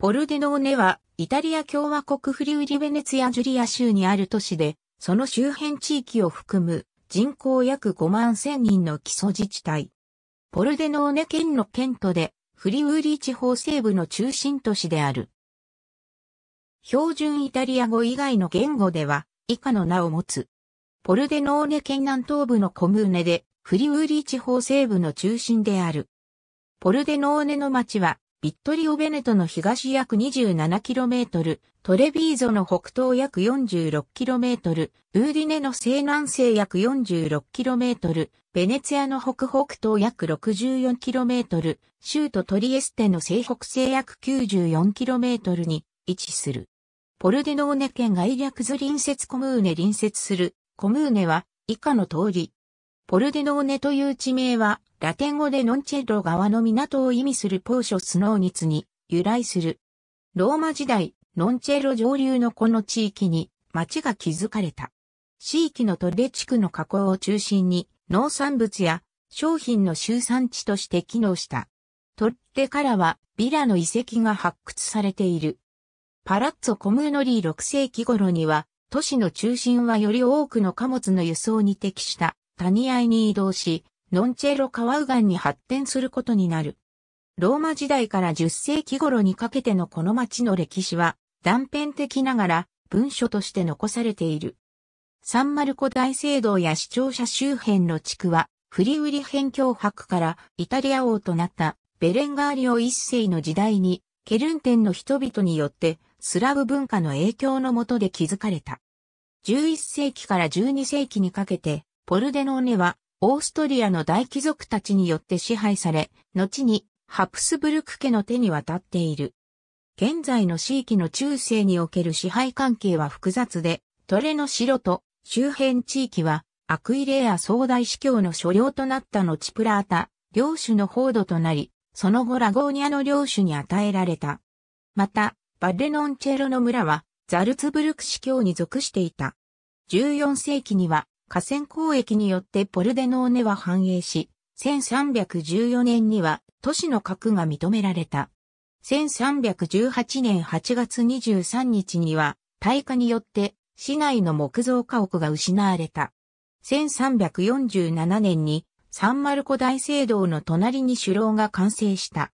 ポルデノーネは、イタリア共和国フリウリベネツィア・ジュリア州にある都市で、その周辺地域を含む人口約5万1000人の基礎自治体。ポルデノーネ県の県都で、フリウリ地方西部の中心都市である。標準イタリア語以外の言語では、以下の名を持つ。ポルデノーネ県南東部のコムーネで、フリウリ地方西部の中心である。ポルデノーネの町は、ビットリオベネトの東約 27km、トレビーゾの北東約 46km、ウーディネの西南西約 46km、ベネツィアの北北東約 64km、州都トリエステの西北西約 94km に位置する。ポルデノーネ県外略図隣接コムーネ隣接する、コムーネは以下の通り。ポルデノーネという地名はラテン語でノンチェッロ側の港を意味するポーショスノーニツに由来する。ローマ時代、ノンチェロ上流のこの地域に町が築かれた。地域のトレ地区の加工を中心に農産物や商品の集産地として機能した。トッレからはビラの遺跡が発掘されている。パラッツォ・コムーノリー6世紀頃には都市の中心はより多くの貨物の輸送に適した谷合に移動し、ノンチェロ川右岸に発展することになる。ローマ時代から10世紀頃にかけてのこの町の歴史は断片的ながら文書として残されている。サンマルコ大聖堂や市庁舎周辺の地区はフリウリ辺境博からイタリア王となったベレンガーリオ一世の時代にケルンテンの人々によってスラブ文化の影響のもとで築かれた。11世紀から12世紀にかけてポルデノーネはオーストリアの大貴族たちによって支配され、後にハプスブルク家の手に渡っている。現在の地域の中世における支配関係は複雑で、トレの城と周辺地域はアクイレア総大司教の所領となった後プラータ、領主の報道となり、その後ラゴーニアの領主に与えられた。また、バレノンチェロの村はザルツブルク司教に属していた。14世紀には河川交易によってポルデノーネは繁栄し、1314年には都市の核が認められた。1318年8月23日には、大火によって市内の木造家屋が失われた。1347年にサンマルコ大聖堂の隣に首楼が完成した。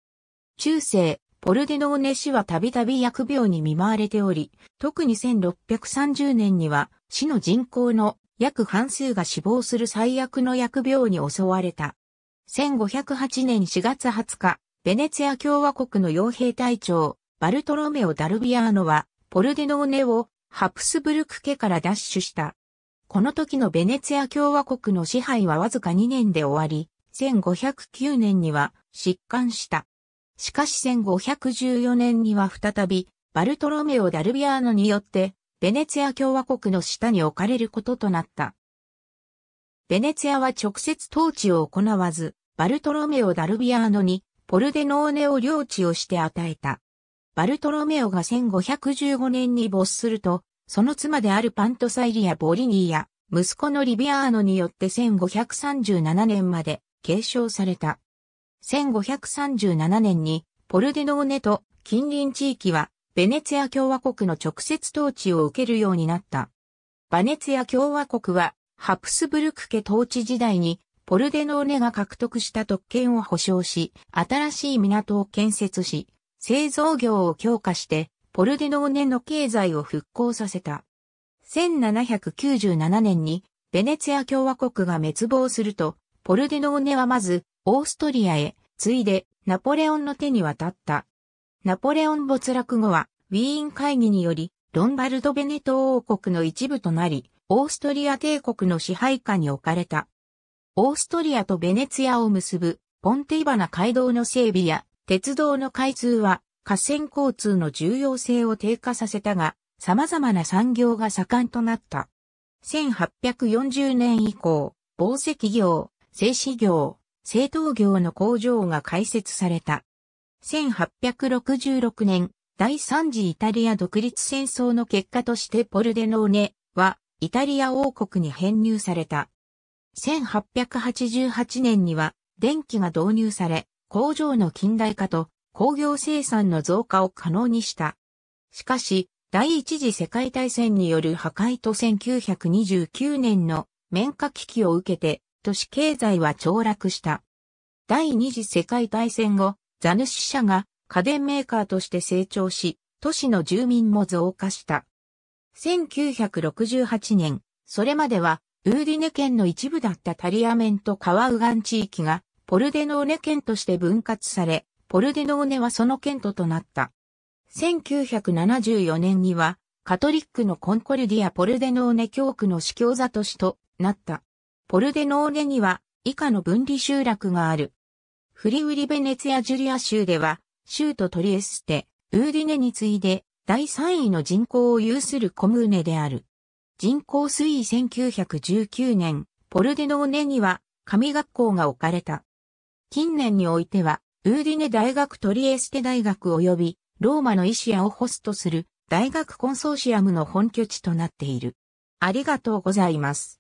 中世、ポルデノーネ市はたびたび疫病に見舞われており、特に1630年には市の人口の約半数が死亡する最悪の薬病に襲われた。1508年4月20日、ベネツィア共和国の傭兵隊長、バルトロメオ・ダルビアーノは、ポルデノーネをハプスブルク家から奪取した。この時のベネツィア共和国の支配はわずか2年で終わり、1509年には疾患した。しかし1514年には再び、バルトロメオ・ダルビアーノによってベネツィア共和国の下に置かれることとなった。ベネツィアは直接統治を行わず、バルトロメオ・ダルビアーノにポルデノーネを領地をして与えた。バルトロメオが1515年に没すると、その妻であるパントサイリア・ボリニーや、息子のリビアーノによって1537年まで継承された。1537年にポルデノーネと近隣地域はベネツィア共和国の直接統治を受けるようになった。バネツィア共和国は、ハプスブルク家統治時代に、ポルデノーネが獲得した特権を保障し、新しい港を建設し、製造業を強化して、ポルデノーネの経済を復興させた。1797年に、ベネツィア共和国が滅亡すると、ポルデノーネはまず、オーストリアへ、ついで、ナポレオンの手に渡った。ナポレオン没落後は、ウィーン会議により、ロンバルド・ベネト王国の一部となり、オーストリア帝国の支配下に置かれた。オーストリアとベネツィアを結ぶ、ポンテイバナ街道の整備や、鉄道の開通は、河川交通の重要性を低下させたが、様々な産業が盛んとなった。1840年以降、宝石業、製紙業、製陶業の工場が開設された。1866年、第三次イタリア独立戦争の結果としてポルデノーネはイタリア王国に編入された。1888年には電気が導入され、工場の近代化と工業生産の増加を可能にした。しかし、第一次世界大戦による破壊と1929年の綿火危機を受けて、都市経済は凋落した。第二次世界大戦後、ザヌシ社が家電メーカーとして成長し、都市の住民も増加した。1968年、それまでは、ウーディネ県の一部だったタリアメントカワウガン地域が、ポルデノーネ県として分割され、ポルデノーネはその県都となった。1974年には、カトリックのコンコルディア・ポルデノーネ教区の司教座都市となった。ポルデノーネには、以下の分離集落がある。フリウリベネツィア・ジュリア州では、州都トリエステ、ウーディネに次いで第3位の人口を有するコムーネである。人口推移1919年、ポルデノーネには神学校が置かれた。近年においては、ウーディネ大学トリエステ大学及びローマの医師屋をホストする大学コンソーシアムの本拠地となっている。ありがとうございます。